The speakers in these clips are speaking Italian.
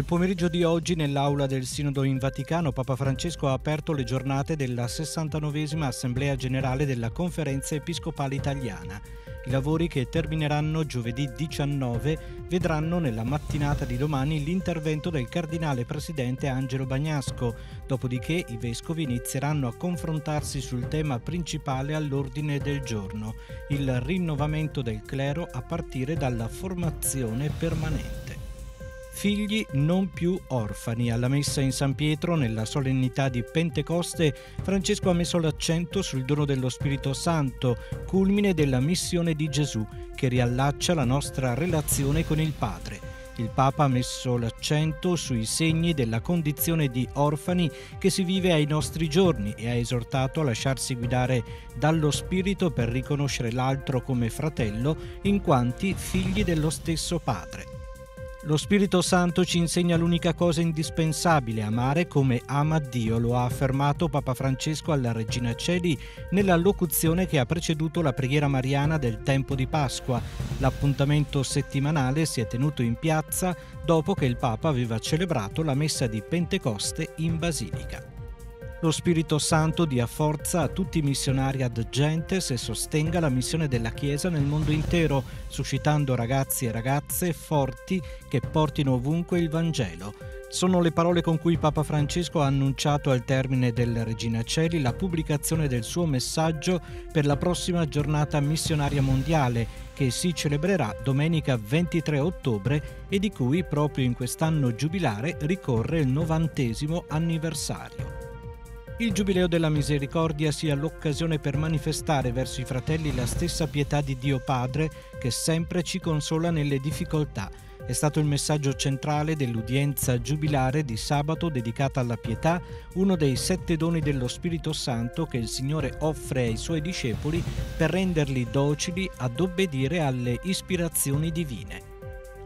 Nel pomeriggio di oggi, nell'aula del Sinodo in Vaticano, Papa Francesco ha aperto le giornate della 69 Assemblea Generale della Conferenza Episcopale Italiana. I lavori che termineranno giovedì 19 vedranno nella mattinata di domani l'intervento del cardinale presidente Angelo Bagnasco, dopodiché i vescovi inizieranno a confrontarsi sul tema principale all'ordine del giorno, il rinnovamento del clero a partire dalla formazione permanente figli non più orfani. Alla messa in San Pietro, nella solennità di Pentecoste, Francesco ha messo l'accento sul dono dello Spirito Santo, culmine della missione di Gesù, che riallaccia la nostra relazione con il Padre. Il Papa ha messo l'accento sui segni della condizione di orfani che si vive ai nostri giorni e ha esortato a lasciarsi guidare dallo Spirito per riconoscere l'altro come fratello in quanti figli dello stesso Padre. Lo Spirito Santo ci insegna l'unica cosa indispensabile, amare come ama Dio, lo ha affermato Papa Francesco alla Regina Celi nella locuzione che ha preceduto la preghiera mariana del tempo di Pasqua. L'appuntamento settimanale si è tenuto in piazza dopo che il Papa aveva celebrato la messa di Pentecoste in Basilica. Lo Spirito Santo dia forza a tutti i missionari ad gentes e sostenga la missione della Chiesa nel mondo intero, suscitando ragazzi e ragazze forti che portino ovunque il Vangelo. Sono le parole con cui Papa Francesco ha annunciato al termine del Regina Celi la pubblicazione del suo messaggio per la prossima giornata missionaria mondiale che si celebrerà domenica 23 ottobre e di cui proprio in quest'anno giubilare ricorre il novantesimo anniversario. Il Giubileo della Misericordia sia l'occasione per manifestare verso i fratelli la stessa pietà di Dio Padre che sempre ci consola nelle difficoltà. È stato il messaggio centrale dell'udienza giubilare di sabato dedicata alla pietà, uno dei sette doni dello Spirito Santo che il Signore offre ai Suoi discepoli per renderli docili ad obbedire alle ispirazioni divine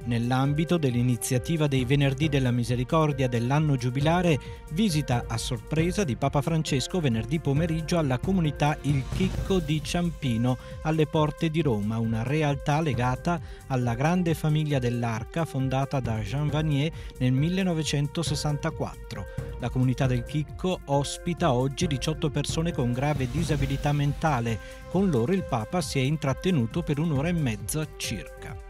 nell'ambito dell'iniziativa dei Venerdì della Misericordia dell'anno giubilare, visita a sorpresa di Papa Francesco venerdì pomeriggio alla comunità Il Chicco di Ciampino, alle porte di Roma, una realtà legata alla grande famiglia dell'Arca fondata da Jean Vanier nel 1964. La comunità del Chicco ospita oggi 18 persone con grave disabilità mentale, con loro il Papa si è intrattenuto per un'ora e mezza circa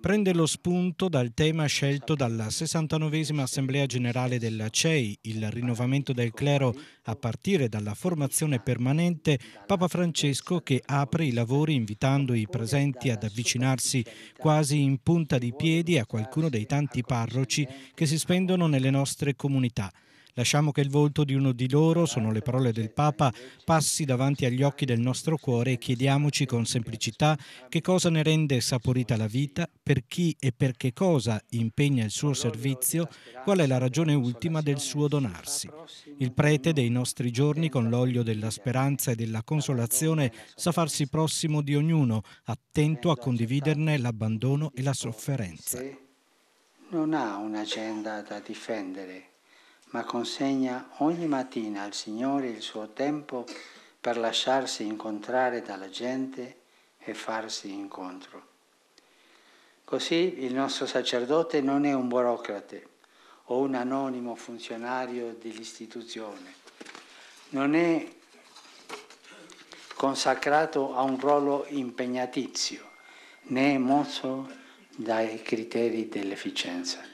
prende lo spunto dal tema scelto dalla 69 Assemblea Generale della CEI, il rinnovamento del clero a partire dalla formazione permanente, Papa Francesco che apre i lavori invitando i presenti ad avvicinarsi quasi in punta di piedi a qualcuno dei tanti parroci che si spendono nelle nostre comunità. Lasciamo che il volto di uno di loro, sono le parole del Papa, passi davanti agli occhi del nostro cuore e chiediamoci con semplicità che cosa ne rende saporita la vita, per chi e per che cosa impegna il suo servizio, qual è la ragione ultima del suo donarsi. Il prete dei nostri giorni, con l'olio della speranza e della consolazione, sa farsi prossimo di ognuno, attento a condividerne l'abbandono e la sofferenza. Non ha un'agenda da difendere ma consegna ogni mattina al Signore il suo tempo per lasciarsi incontrare dalla gente e farsi incontro. Così il nostro sacerdote non è un burocrate o un anonimo funzionario dell'istituzione, non è consacrato a un ruolo impegnatizio, né è mosso dai criteri dell'efficienza.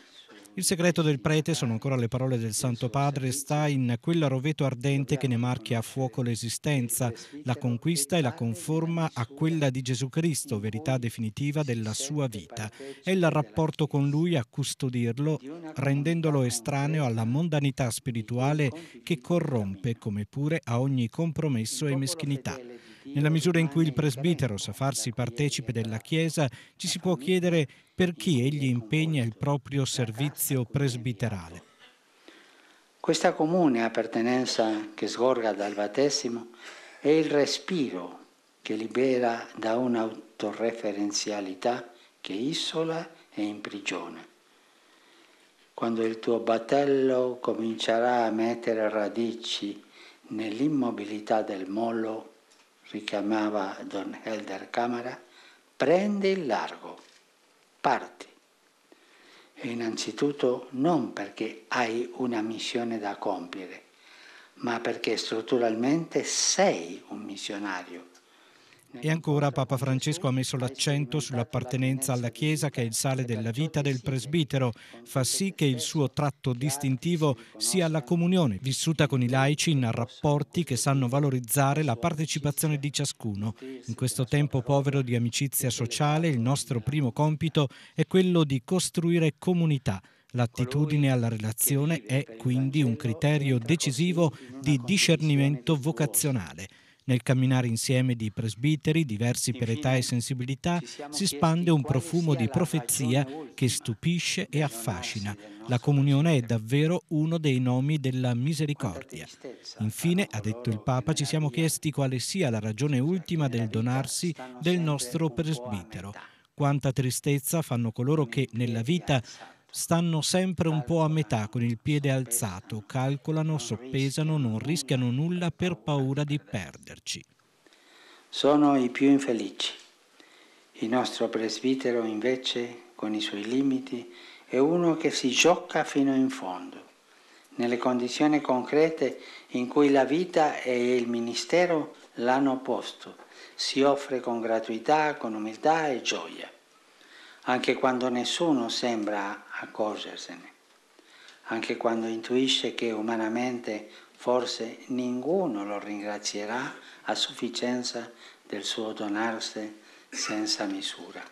Il segreto del prete, sono ancora le parole del Santo Padre, sta in quel roveto ardente che ne marchia a fuoco l'esistenza, la conquista e la conforma a quella di Gesù Cristo, verità definitiva della sua vita. È il rapporto con Lui a custodirlo, rendendolo estraneo alla mondanità spirituale che corrompe, come pure a ogni compromesso e meschinità. Nella misura in cui il presbitero sa farsi partecipe della Chiesa, ci si può chiedere per chi egli impegna il proprio servizio presbiterale. Questa comune appartenenza che sgorga dal battesimo è il respiro che libera da un'autoreferenzialità che isola e imprigiona. Quando il tuo battello comincerà a mettere radici nell'immobilità del mollo, richiamava Don Helder Camera, prende il largo, parti. E innanzitutto non perché hai una missione da compiere, ma perché strutturalmente sei un missionario e ancora Papa Francesco ha messo l'accento sull'appartenenza alla Chiesa che è il sale della vita del presbitero, fa sì che il suo tratto distintivo sia la comunione, vissuta con i laici in rapporti che sanno valorizzare la partecipazione di ciascuno. In questo tempo povero di amicizia sociale il nostro primo compito è quello di costruire comunità. L'attitudine alla relazione è quindi un criterio decisivo di discernimento vocazionale. Nel camminare insieme di presbiteri, diversi per età e sensibilità, si spande un profumo di profezia che stupisce e affascina. La comunione è davvero uno dei nomi della misericordia. Infine, ha detto il Papa, ci siamo chiesti quale sia la ragione cioè, ultima del donarsi del nostro presbitero. Quanta tristezza fanno coloro che nella vita stanno sempre un po' a metà con il piede alzato, calcolano, soppesano, non rischiano nulla per paura di perderci. Sono i più infelici. Il nostro presbitero invece, con i suoi limiti, è uno che si gioca fino in fondo. Nelle condizioni concrete in cui la vita e il ministero l'hanno posto, si offre con gratuità, con umiltà e gioia anche quando nessuno sembra accorgersene, anche quando intuisce che umanamente forse ninguno lo ringrazierà a sufficienza del suo donarsi senza misura.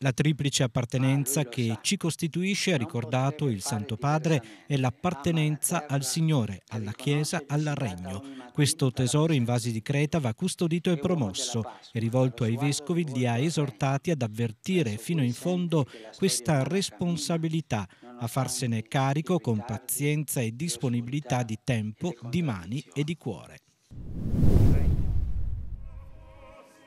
La triplice appartenenza ah, che ci costituisce, ha ricordato il Santo Padre, è l'appartenenza al Signore, alla Chiesa, al Regno. Questo tesoro in vasi di Creta va custodito e promosso e rivolto ai vescovi li ha esortati ad avvertire fino in fondo questa responsabilità, a farsene carico con pazienza e disponibilità di tempo, di mani e di cuore.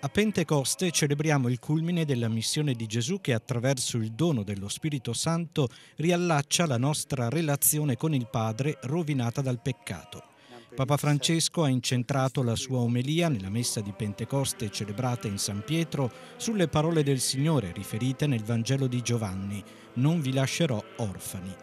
A Pentecoste celebriamo il culmine della missione di Gesù che attraverso il dono dello Spirito Santo riallaccia la nostra relazione con il Padre rovinata dal peccato. Papa Francesco ha incentrato la sua omelia nella messa di Pentecoste celebrata in San Pietro sulle parole del Signore riferite nel Vangelo di Giovanni, Non vi lascerò orfani.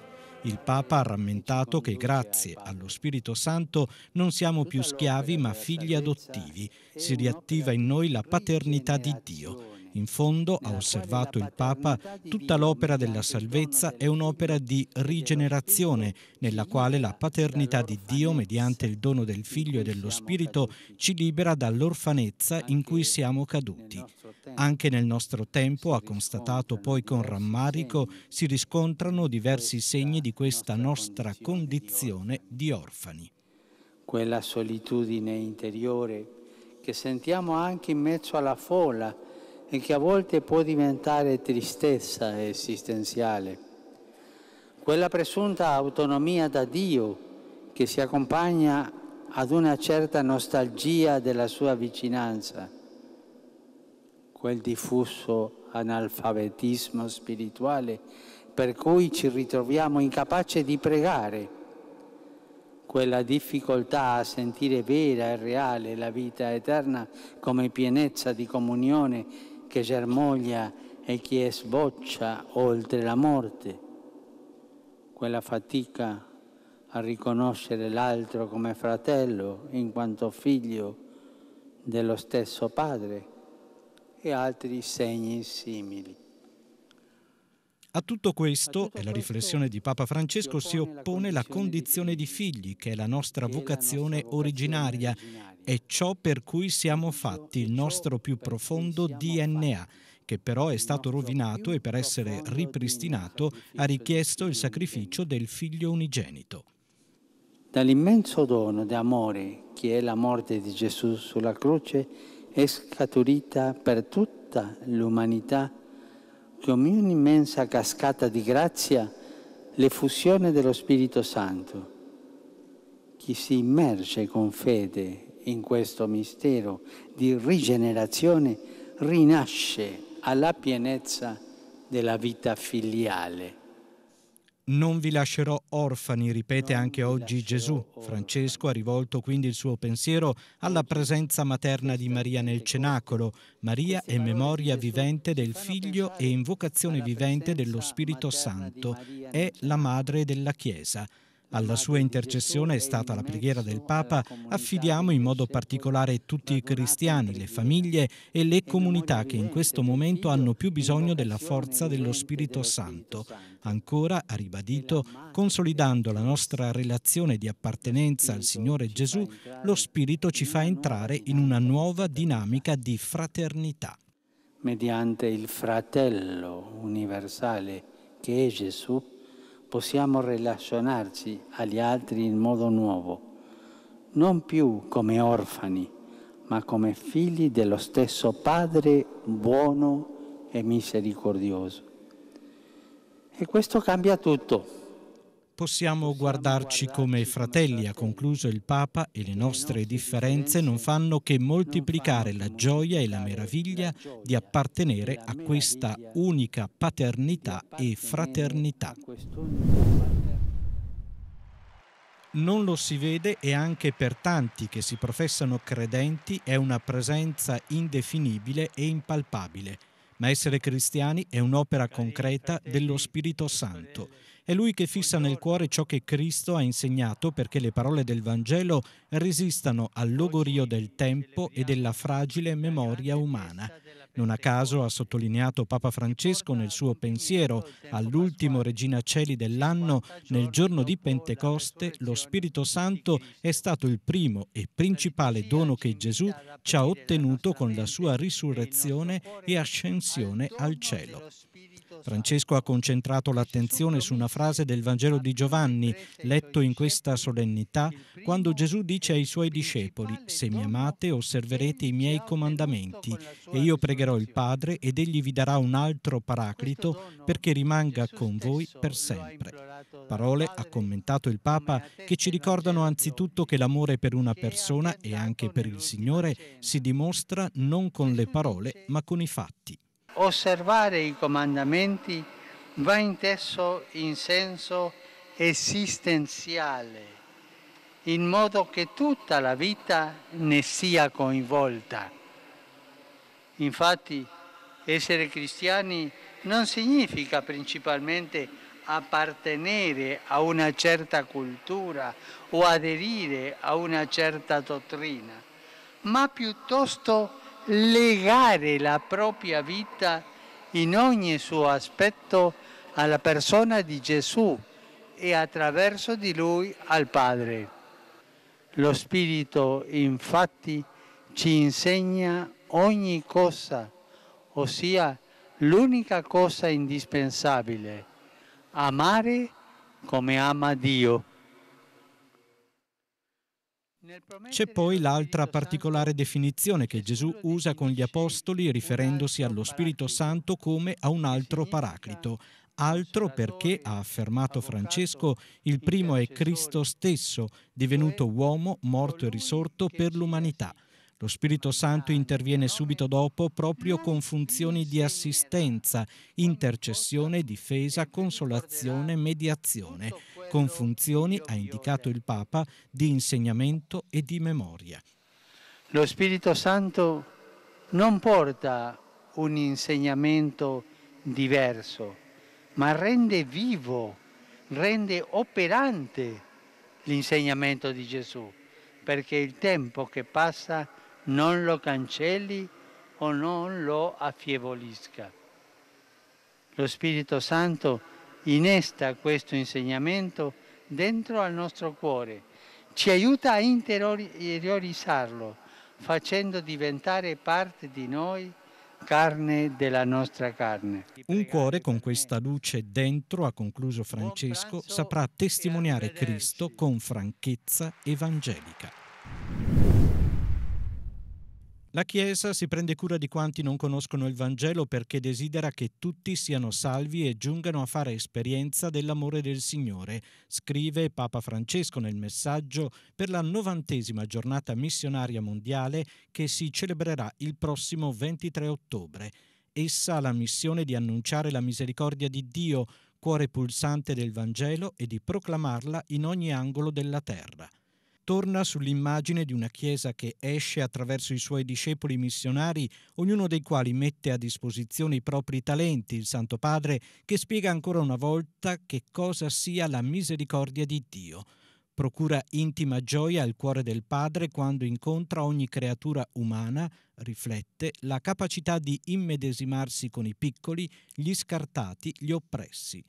Il Papa ha rammentato che grazie allo Spirito Santo non siamo più schiavi ma figli adottivi. Si riattiva in noi la paternità di Dio. In fondo, ha osservato il Papa, tutta l'opera della salvezza è un'opera di rigenerazione, nella quale la paternità di Dio, mediante il dono del Figlio e dello Spirito, ci libera dall'orfanezza in cui siamo caduti. Anche nel nostro tempo, ha constatato poi con rammarico, si riscontrano diversi segni di questa nostra condizione di orfani. Quella solitudine interiore che sentiamo anche in mezzo alla folla, e che a volte può diventare tristezza esistenziale. Quella presunta autonomia da Dio che si accompagna ad una certa nostalgia della sua vicinanza, quel diffuso analfabetismo spirituale per cui ci ritroviamo incapaci di pregare, quella difficoltà a sentire vera e reale la vita eterna come pienezza di comunione che germoglia e che sboccia oltre la morte, quella fatica a riconoscere l'altro come fratello in quanto figlio dello stesso padre e altri segni simili. A tutto questo, e la riflessione di Papa Francesco, si oppone la condizione di figli, che è la nostra vocazione originaria è ciò per cui siamo fatti, il nostro più profondo DNA che però è stato rovinato e per essere ripristinato ha richiesto il sacrificio del figlio unigenito. Dall'immenso dono d'amore che è la morte di Gesù sulla croce è scaturita per tutta l'umanità come un'immensa cascata di grazia l'effusione dello Spirito Santo. Chi si immerge con fede in questo mistero di rigenerazione rinasce alla pienezza della vita filiale. Non vi lascerò orfani, ripete anche oggi Gesù. Francesco ha rivolto quindi il suo pensiero alla presenza materna di Maria nel cenacolo. Maria è memoria vivente del Figlio e invocazione vivente dello Spirito Santo. È la madre della Chiesa. Alla sua intercessione è stata la preghiera del Papa, affidiamo in modo particolare tutti i cristiani, le famiglie e le comunità che in questo momento hanno più bisogno della forza dello Spirito Santo. Ancora, ha ribadito, consolidando la nostra relazione di appartenenza al Signore Gesù, lo Spirito ci fa entrare in una nuova dinamica di fraternità. Mediante il fratello universale che è Gesù possiamo relazionarci agli altri in modo nuovo, non più come orfani, ma come figli dello stesso Padre buono e misericordioso. E questo cambia tutto possiamo guardarci come fratelli, ha concluso il Papa, e le nostre differenze non fanno che moltiplicare la gioia e la meraviglia di appartenere a questa unica paternità e fraternità. Non lo si vede e anche per tanti che si professano credenti è una presenza indefinibile e impalpabile, ma essere cristiani è un'opera concreta dello Spirito Santo è lui che fissa nel cuore ciò che Cristo ha insegnato perché le parole del Vangelo resistano al logorio del tempo e della fragile memoria umana. Non a caso ha sottolineato Papa Francesco nel suo pensiero all'ultimo Regina Celi dell'anno, nel giorno di Pentecoste, lo Spirito Santo è stato il primo e principale dono che Gesù ci ha ottenuto con la sua risurrezione e ascensione al cielo. Francesco ha concentrato l'attenzione su una frase del Vangelo di Giovanni, letto in questa solennità, quando Gesù dice ai suoi discepoli, se mi amate osserverete i miei comandamenti e io pregherò il Padre ed egli vi darà un altro paraclito perché rimanga con voi per sempre. Parole, ha commentato il Papa, che ci ricordano anzitutto che l'amore per una persona e anche per il Signore si dimostra non con le parole ma con i fatti osservare i comandamenti va inteso in senso esistenziale, in modo che tutta la vita ne sia coinvolta. Infatti, essere cristiani non significa principalmente appartenere a una certa cultura o aderire a una certa dottrina, ma piuttosto legare la propria vita in ogni suo aspetto alla persona di Gesù e attraverso di lui al Padre. Lo Spirito infatti ci insegna ogni cosa, ossia l'unica cosa indispensabile, amare come ama Dio. C'è poi l'altra particolare definizione che Gesù usa con gli Apostoli riferendosi allo Spirito Santo come a un altro paraclito. Altro perché, ha affermato Francesco, il primo è Cristo stesso, cioè, divenuto uomo, morto e risorto per l'umanità. Lo Spirito Santo interviene subito dopo proprio con funzioni di assistenza, intercessione, difesa, consolazione, mediazione, con funzioni, ha indicato il Papa, di insegnamento e di memoria. Lo Spirito Santo non porta un insegnamento diverso, ma rende vivo, rende operante l'insegnamento di Gesù, perché il tempo che passa non lo cancelli o non lo affievolisca. Lo Spirito Santo innesta questo insegnamento dentro al nostro cuore, ci aiuta a interiorizzarlo, facendo diventare parte di noi carne della nostra carne. Un cuore con questa luce dentro, ha concluso Francesco, saprà testimoniare Cristo con franchezza evangelica. La Chiesa si prende cura di quanti non conoscono il Vangelo perché desidera che tutti siano salvi e giungano a fare esperienza dell'amore del Signore, scrive Papa Francesco nel messaggio per la novantesima giornata missionaria mondiale che si celebrerà il prossimo 23 ottobre. Essa ha la missione di annunciare la misericordia di Dio, cuore pulsante del Vangelo, e di proclamarla in ogni angolo della terra torna sull'immagine di una Chiesa che esce attraverso i suoi discepoli missionari, ognuno dei quali mette a disposizione i propri talenti, il Santo Padre, che spiega ancora una volta che cosa sia la misericordia di Dio. Procura intima gioia al cuore del Padre quando incontra ogni creatura umana, riflette, la capacità di immedesimarsi con i piccoli, gli scartati, gli oppressi.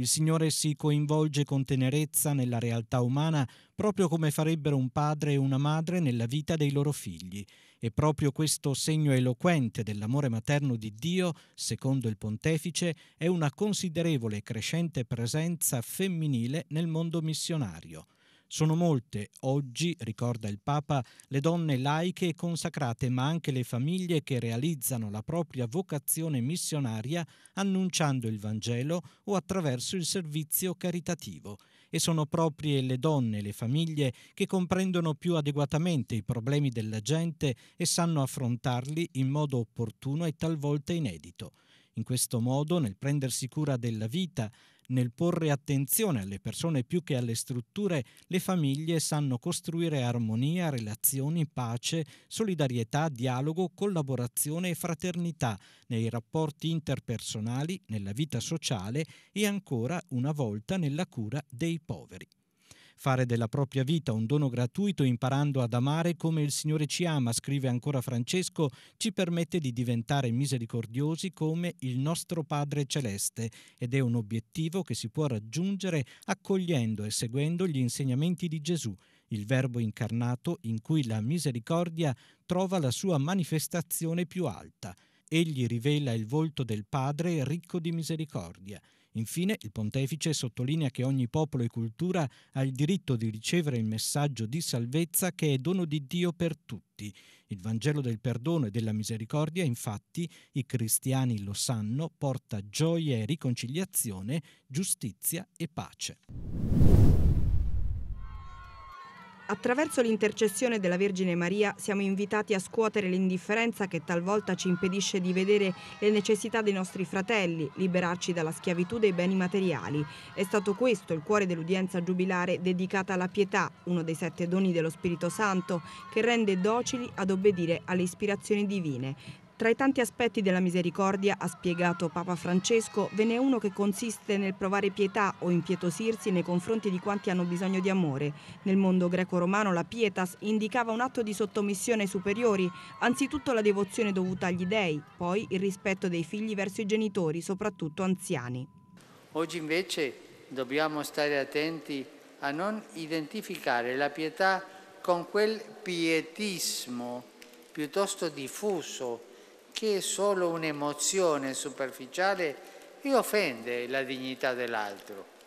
Il Signore si coinvolge con tenerezza nella realtà umana proprio come farebbero un padre e una madre nella vita dei loro figli e proprio questo segno eloquente dell'amore materno di Dio, secondo il pontefice, è una considerevole e crescente presenza femminile nel mondo missionario. Sono molte oggi, ricorda il Papa, le donne laiche e consacrate, ma anche le famiglie che realizzano la propria vocazione missionaria annunciando il Vangelo o attraverso il servizio caritativo. E sono proprie le donne e le famiglie che comprendono più adeguatamente i problemi della gente e sanno affrontarli in modo opportuno e talvolta inedito. In questo modo, nel prendersi cura della vita, nel porre attenzione alle persone più che alle strutture, le famiglie sanno costruire armonia, relazioni, pace, solidarietà, dialogo, collaborazione e fraternità nei rapporti interpersonali, nella vita sociale e ancora una volta nella cura dei poveri fare della propria vita un dono gratuito imparando ad amare come il Signore ci ama, scrive ancora Francesco, ci permette di diventare misericordiosi come il nostro Padre Celeste ed è un obiettivo che si può raggiungere accogliendo e seguendo gli insegnamenti di Gesù, il Verbo incarnato in cui la misericordia trova la sua manifestazione più alta. Egli rivela il volto del Padre ricco di misericordia. Infine, il pontefice sottolinea che ogni popolo e cultura ha il diritto di ricevere il messaggio di salvezza che è dono di Dio per tutti. Il Vangelo del perdono e della misericordia, infatti, i cristiani lo sanno, porta gioia e riconciliazione, giustizia e pace. Attraverso l'intercessione della Vergine Maria siamo invitati a scuotere l'indifferenza che talvolta ci impedisce di vedere le necessità dei nostri fratelli, liberarci dalla schiavitù dei beni materiali. È stato questo il cuore dell'udienza giubilare dedicata alla pietà, uno dei sette doni dello Spirito Santo, che rende docili ad obbedire alle ispirazioni divine. Tra i tanti aspetti della misericordia, ha spiegato Papa Francesco, ve n'è uno che consiste nel provare pietà o impietosirsi nei confronti di quanti hanno bisogno di amore. Nel mondo greco-romano la pietas indicava un atto di sottomissione ai superiori, anzitutto la devozione dovuta agli dei, poi il rispetto dei figli verso i genitori, soprattutto anziani. Oggi invece dobbiamo stare attenti a non identificare la pietà con quel pietismo piuttosto diffuso che è solo un'emozione superficiale e offende la dignità dell'altro.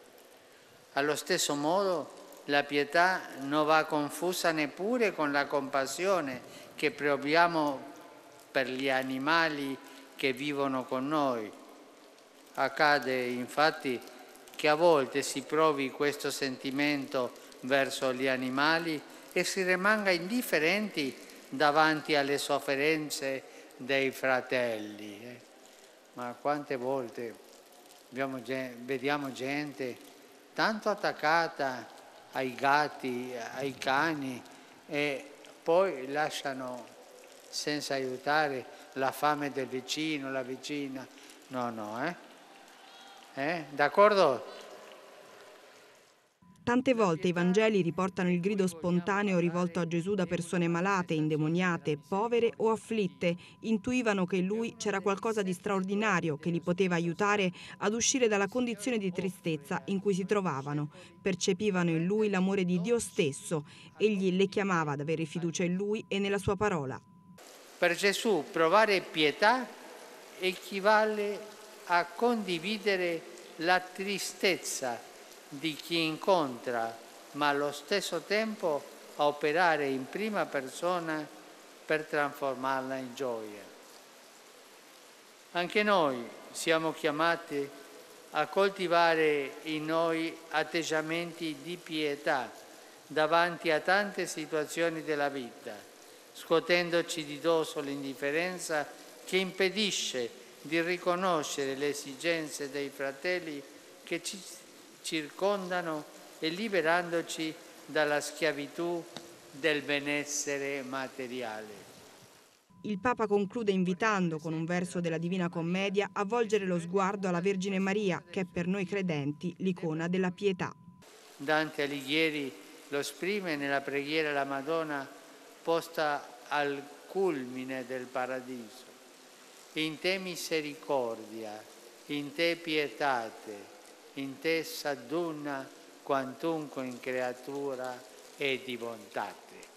Allo stesso modo, la pietà non va confusa neppure con la compassione che proviamo per gli animali che vivono con noi. Accade infatti che a volte si provi questo sentimento verso gli animali e si rimanga indifferenti davanti alle sofferenze dei fratelli. Eh. Ma quante volte gente, vediamo gente tanto attaccata ai gatti, ai cani e poi lasciano senza aiutare la fame del vicino, la vicina. No, no, eh? eh? D'accordo? Tante volte i Vangeli riportano il grido spontaneo rivolto a Gesù da persone malate, indemoniate, povere o afflitte. Intuivano che in lui c'era qualcosa di straordinario che li poteva aiutare ad uscire dalla condizione di tristezza in cui si trovavano. Percepivano in lui l'amore di Dio stesso. Egli le chiamava ad avere fiducia in lui e nella sua parola. Per Gesù provare pietà equivale a condividere la tristezza di chi incontra, ma allo stesso tempo a operare in prima persona per trasformarla in gioia. Anche noi siamo chiamati a coltivare in noi atteggiamenti di pietà davanti a tante situazioni della vita, scuotendoci di dosso l'indifferenza che impedisce di riconoscere le esigenze dei fratelli che ci circondano e liberandoci dalla schiavitù del benessere materiale. Il Papa conclude invitando, con un verso della Divina Commedia, a volgere lo sguardo alla Vergine Maria, che è per noi credenti l'icona della pietà. Dante Alighieri lo esprime nella preghiera alla Madonna posta al culmine del paradiso. In te misericordia, in te pietate, in te s'aduna quantunque in creatura e di bontate.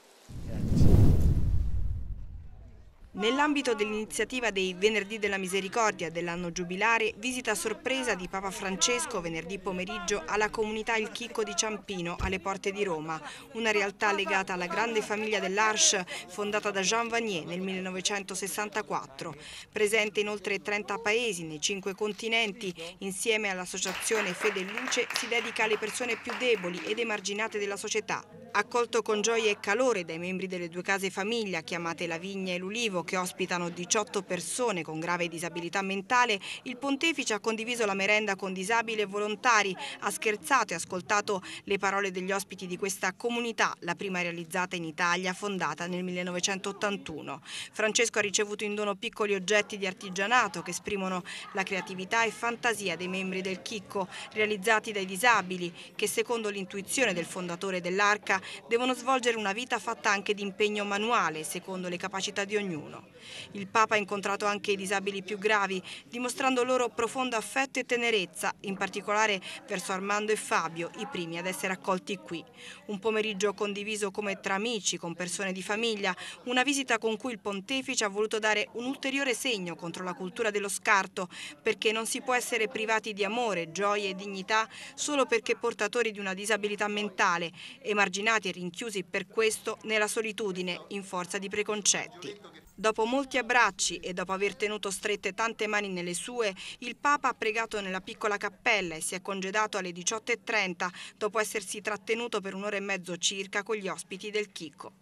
Nell'ambito dell'iniziativa dei Venerdì della Misericordia dell'anno giubilare, visita sorpresa di Papa Francesco venerdì pomeriggio alla comunità Il Chicco di Ciampino, alle porte di Roma, una realtà legata alla grande famiglia dell'Arche fondata da Jean Vanier nel 1964. Presente in oltre 30 paesi, nei cinque continenti, insieme all'associazione Fede e Luce, si dedica alle persone più deboli ed emarginate della società. Accolto con gioia e calore dai membri delle due case famiglia, chiamate La Vigna e l'Ulivo, che ospitano 18 persone con grave disabilità mentale, il pontefice ha condiviso la merenda con disabili e volontari, ha scherzato e ascoltato le parole degli ospiti di questa comunità, la prima realizzata in Italia, fondata nel 1981. Francesco ha ricevuto in dono piccoli oggetti di artigianato che esprimono la creatività e fantasia dei membri del Chicco, realizzati dai disabili, che secondo l'intuizione del fondatore dell'Arca devono svolgere una vita fatta anche di impegno manuale, secondo le capacità di ognuno solo. Il Papa ha incontrato anche i disabili più gravi, dimostrando loro profondo affetto e tenerezza, in particolare verso Armando e Fabio, i primi ad essere accolti qui. Un pomeriggio condiviso come tra amici, con persone di famiglia, una visita con cui il pontefice ha voluto dare un ulteriore segno contro la cultura dello scarto, perché non si può essere privati di amore, gioia e dignità solo perché portatori di una disabilità mentale, emarginati e rinchiusi per questo nella solitudine in forza di preconcetti. Dopo molti abbracci e dopo aver tenuto strette tante mani nelle sue, il Papa ha pregato nella piccola cappella e si è congedato alle 18.30 dopo essersi trattenuto per un'ora e mezzo circa con gli ospiti del Chicco.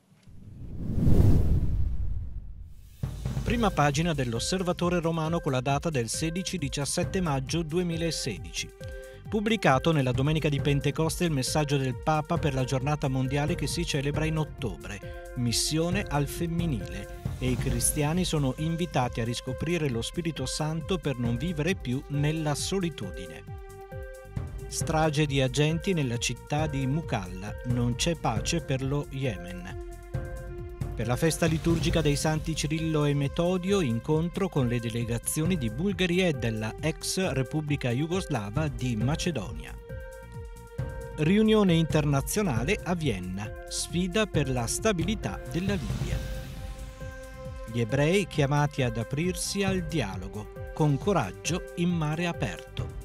Prima pagina dell'Osservatore Romano con la data del 16-17 maggio 2016 pubblicato nella domenica di Pentecoste il messaggio del Papa per la giornata mondiale che si celebra in ottobre, Missione al femminile, e i cristiani sono invitati a riscoprire lo Spirito Santo per non vivere più nella solitudine. Strage di agenti nella città di Mukalla, non c'è pace per lo Yemen. Per la festa liturgica dei Santi Cirillo e Metodio, incontro con le delegazioni di Bulgaria e della ex Repubblica Jugoslava di Macedonia. Riunione internazionale a Vienna, sfida per la stabilità della Libia gli ebrei chiamati ad aprirsi al dialogo, con coraggio in mare aperto.